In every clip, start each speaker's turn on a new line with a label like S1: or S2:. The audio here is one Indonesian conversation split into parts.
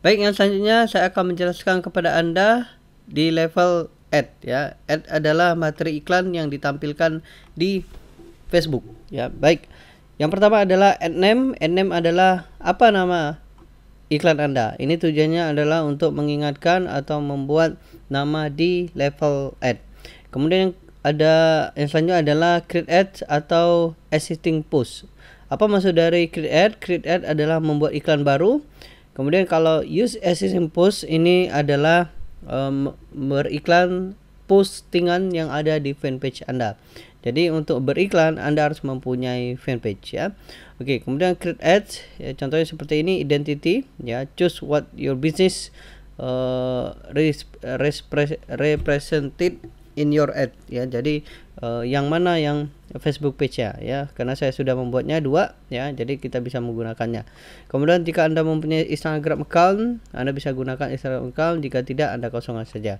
S1: Baik, yang selanjutnya saya akan menjelaskan kepada Anda di level ad ya. Ad adalah materi iklan yang ditampilkan di Facebook ya. Baik. Yang pertama adalah ad name. Ad name adalah apa nama iklan Anda. Ini tujuannya adalah untuk mengingatkan atau membuat nama di level ad. Kemudian ada yang selanjutnya adalah create ad atau existing post. Apa maksud dari create ad? Create ad adalah membuat iklan baru Kemudian kalau use existing post ini adalah um, beriklan postingan yang ada di fanpage Anda. Jadi untuk beriklan Anda harus mempunyai fanpage ya. Oke, kemudian create ads ya, contohnya seperti ini identity ya, choose what your business uh, represented in your ad ya jadi uh, yang mana yang Facebook page ya ya karena saya sudah membuatnya dua ya jadi kita bisa menggunakannya kemudian jika anda mempunyai Instagram account anda bisa gunakan Instagram account jika tidak anda kosongkan saja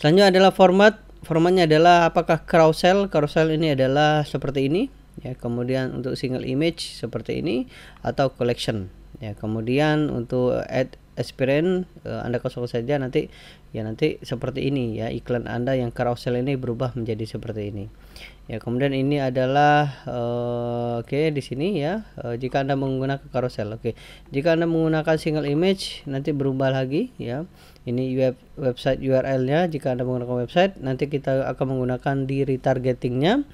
S1: selanjutnya adalah format formatnya adalah apakah carousel carousel ini adalah seperti ini ya kemudian untuk single image seperti ini atau collection ya kemudian untuk ad aspirin uh, Anda kosong saja nanti ya nanti seperti ini ya iklan Anda yang carousel ini berubah menjadi seperti ini. Ya, kemudian ini adalah uh, oke okay, di sini ya. Uh, jika Anda menggunakan carousel, oke. Okay. Jika Anda menggunakan single image nanti berubah lagi ya. Ini web, website URL-nya jika Anda menggunakan website nanti kita akan menggunakan di retargetingnya.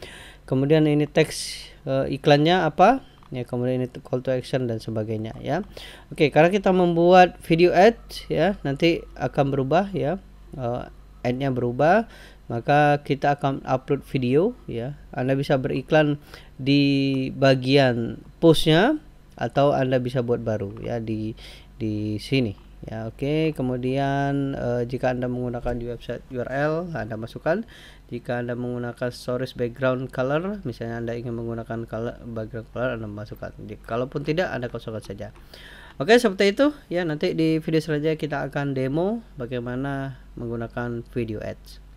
S1: Kemudian ini teks uh, iklannya apa? ya kemudian ini call to action dan sebagainya ya oke karena kita membuat video ad ya nanti akan berubah ya uh, adnya berubah maka kita akan upload video ya Anda bisa beriklan di bagian postnya atau Anda bisa buat baru ya di di sini ya oke okay. kemudian uh, jika anda menggunakan website URL anda masukkan jika anda menggunakan source background color misalnya anda ingin menggunakan color, background color anda masukkan jika, kalaupun tidak anda kosongkan saja oke okay, seperti itu ya nanti di video selanjutnya kita akan demo bagaimana menggunakan video ads